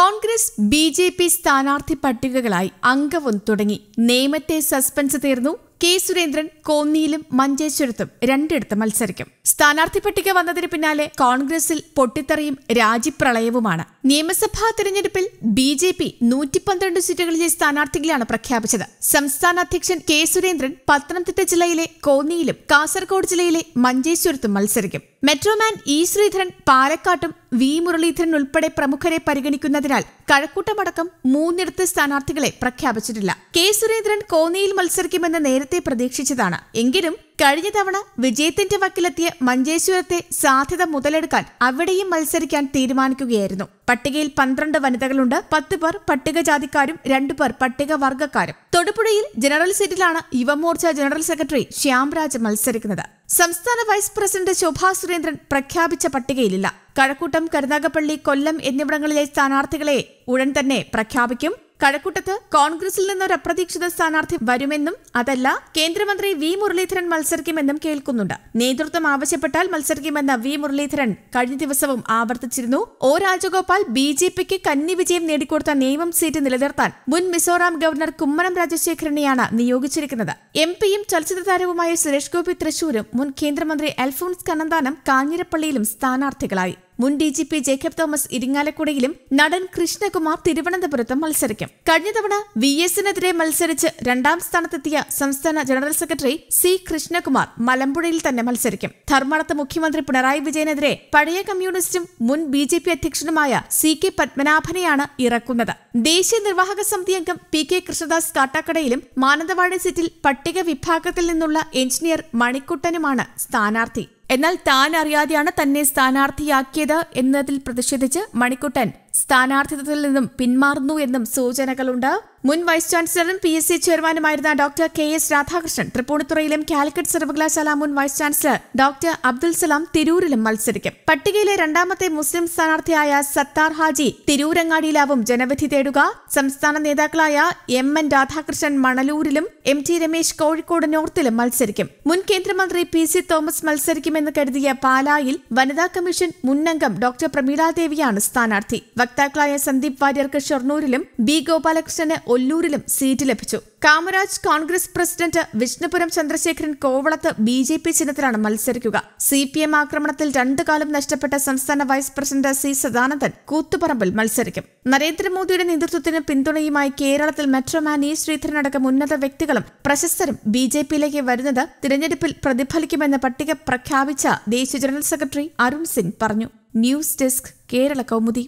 Congress B J P സ്ഥാനാർത്ഥി പട്ടികകളായി അംഗവും തുടങ്ങി നിയമത്തെ സസ്പെൻസ് തീർന്നു കെ സുരേന്ദ്രൻ കോന്നിയിലും മഞ്ചേശ്വരത്തും രണ്ടിടത്ത് മത്സരിക്കും സ്ഥാനാർത്ഥി പട്ടിക വന്നതിന് പിന്നാലെ കോൺഗ്രസിൽ പൊട്ടിത്തെറിയും രാജിപ്രളയവുമാണ് നിയമസഭാ തെരഞ്ഞെടുപ്പിൽ ബി ജെ പി പന്ത്രണ്ട് സീറ്റുകളിലെ സ്ഥാനാർത്ഥികളെയാണ് പ്രഖ്യാപിച്ചത് സംസ്ഥാന അധ്യക്ഷൻ കെ സുരേന്ദ്രൻ പത്തനംതിട്ട ജില്ലയിലെ കോന്നിയിലും കാസർഗോഡ് ജില്ലയിലെ മഞ്ചേശ്വരത്തും മത്സരിക്കും മെട്രോമാൻ ഇ ശ്രീധരൻ പാലക്കാട്ടും വി മുരളീധരൻ ഉൾപ്പെടെ പ്രമുഖരെ പരിഗണിക്കുന്നതിനാൽ കഴക്കൂട്ടമടക്കം മൂന്നിടത്ത് സ്ഥാനാർത്ഥികളെ പ്രഖ്യാപിച്ചിട്ടില്ല കെ സുരേന്ദ്രൻ കോന്നിയിൽ മത്സരിക്കുമെന്ന് നേരത്തെ പ്രതീക്ഷിച്ചതാണ് എങ്കിലും കഴിഞ്ഞ തവണ വിജയത്തിന്റെ വക്കിലെത്തിയ മഞ്ചേശ്വരത്തെ സാധ്യത മുതലെടുക്കാൻ അവിടെയും മത്സരിക്കാൻ തീരുമാനിക്കുകയായിരുന്നു പട്ടികയിൽ പന്ത്രണ്ട് വനിതകളുണ്ട് പത്ത് പേർ പട്ടികജാതിക്കാരും രണ്ടു പേർ പട്ടികവർഗക്കാരും തൊടുപുഴയിൽ ജനറൽ സീറ്റിലാണ് യുവമോർച്ച ജനറൽ സെക്രട്ടറി ശ്യാംരാജ് മത്സരിക്കുന്നത് സംസ്ഥാന വൈസ് പ്രസിഡന്റ് ശോഭാ സുരേന്ദ്രൻ പ്രഖ്യാപിച്ച പട്ടികയിലില്ല കഴക്കൂട്ടം കരുനാഗപ്പള്ളി കൊല്ലം എന്നിവിടങ്ങളിലെ സ്ഥാനാർത്ഥികളെ ഉടൻ തന്നെ പ്രഖ്യാപിക്കും കഴക്കൂട്ടത്ത് കോൺഗ്രസിൽ നിന്ന് ഒരു അപ്രതീക്ഷിത സ്ഥാനാർത്ഥി വരുമെന്നും അതല്ല കേന്ദ്രമന്ത്രി വി മുരളീധരൻ മത്സരിക്കുമെന്നും കേൾക്കുന്നുണ്ട് നേതൃത്വം ആവശ്യപ്പെട്ടാൽ മത്സരിക്കുമെന്ന വി മുരളീധരൻ കഴിഞ്ഞ ദിവസവും ആവർത്തിച്ചിരുന്നു ഒ രാജഗോപാൽ ബി ജെ പിക്ക് കന്നി വിജയം നേടിക്കൊടുത്ത നിയമം സീറ്റ് നിലനിർത്താൻ മുൻ മിസോറാം ഗവർണർ കുമ്മനം രാജശേഖരനെയാണ് നിയോഗിച്ചിരിക്കുന്നത് എം പിയും ചലച്ചിത്ര താരവുമായ സുരേഷ് ഗോപി തൃശൂരും മുൻ കേന്ദ്രമന്ത്രി അൽഫോൺസ് കണ്ണന്താനം കാഞ്ഞിരപ്പള്ളിയിലും സ്ഥാനാർത്ഥികളായി മുൻ D G P Jacob Thomas ഇരിങ്ങാലക്കുടയിലും നടൻ കൃഷ്ണകുമാർ തിരുവനന്തപുരത്തും മത്സരിക്കും കഴിഞ്ഞ തവണ വി എസിനെതിരെ മത്സരിച്ച് രണ്ടാം സ്ഥാനത്തെത്തിയ സംസ്ഥാന ജനറൽ സെക്രട്ടറി സി കൃഷ്ണകുമാർ മലമ്പുഴയിൽ തന്നെ മത്സരിക്കും ധർമ്മടത്ത് മുഖ്യമന്ത്രി പിണറായി വിജയനെതിരെ പഴയ കമ്മ്യൂണിസ്റ്റും മുൻ ബി ജെ പി അധ്യക്ഷനുമായ സി കെ പത്മനാഭനെയാണ് ഇറക്കുന്നത് ദേശീയ നിർവാഹക സമിതി അംഗം പി കെ കൃഷ്ണദാസ് കാട്ടാക്കടയിലും മാനന്തവാടി സീറ്റിൽ പട്ടിക വിഭാഗത്തിൽ നിന്നുള്ള എഞ്ചിനീയർ മണിക്കുട്ടനുമാണ് സ്ഥാനാർത്ഥി എന്നാൽ താൻ അറിയാതെയാണ് തന്നെ സ്ഥാനാർത്ഥിയാക്കിയത് എന്നതിൽ പ്രതിഷേധിച്ച് മണിക്കുട്ടൻ സ്ഥാനാർത്ഥിത്വത്തിൽ നിന്നും പിന്മാറുന്നു എന്നും സൂചനകളുണ്ട് മുൻ വൈസ് ചാൻസലറും പി എസ് സി ചെയർമാനുമായിരുന്ന ഡോക്ടർ കെ എസ് രാധാകൃഷ്ണൻ തൃപ്പൂണിത്തുറയിലും കാലിക്കറ്റ് സർവകലാശാല മുൻ vice chancellor doctor Abdul Salam തിരൂരിലും മത്സരിക്കും പട്ടികയിലെ രണ്ടാമത്തെ മുസ്ലിം സ്ഥാനാർത്ഥിയായ സത്താർ ഹാജി തിരൂരങ്ങാടിയിലാവും ജനവിധി തേടുക സംസ്ഥാന നേതാക്കളായ എം എൻ രാധാകൃഷ്ണൻ മണലൂരിലും എം ടി രമേശ് കോഴിക്കോട് നോർത്തിലും മത്സരിക്കും മുൻ കേന്ദ്രമന്ത്രി പി സി തോമസ് മത്സരിക്കുമെന്ന് കരുതിയ പാലായിൽ വനിതാ കമ്മീഷൻ മുൻ അംഗം ഡോക്ടർ പ്രമീളാദേവിയാണ് സ്ഥാനാർത്ഥി വക്താക്കളായ സന്ദീപ് വാര്യർക്ക് ഷൊർണൂരിലും ബി ഗോപാലകൃഷ്ണന് ഒല്ലൂരിലും സീറ്റ് ലഭിച്ചു കാമരാജ് കോൺഗ്രസ് പ്രസിഡന്റ് വിഷ്ണുപുരം ചന്ദ്രശേഖരൻ കോവളത്ത് ബി ജെ പി ചിഹ്നത്തിലാണ് മത്സരിക്കുക സി പി എം ആക്രമണത്തിൽ രണ്ടു കാലം നഷ്ടപ്പെട്ട സംസ്ഥാന വൈസ് പ്രസിഡന്റ് സി സദാനന്ദൻ കൂത്തുപറമ്പിൽ മത്സരിക്കും നരേന്ദ്രമോദിയുടെ നേതൃത്വത്തിന് പിന്തുണയുമായി കേരളത്തിൽ മെട്രോമാൻ ഇ ശ്രീധരനടക്കം ഉന്നത വ്യക്തികളും പ്രശസ്തരും ബി ജെ പിയിലേക്ക് വരുന്നത് തിരഞ്ഞെടുപ്പിൽ പ്രതിഫലിക്കുമെന്ന പട്ടിക പ്രഖ്യാപിച്ച ദേശീയ ജനറൽ സെക്രട്ടറി അരുൺ സിംഗ് പറഞ്ഞു ന്യൂസ് ഡെസ്ക് കേരള കൗമുദി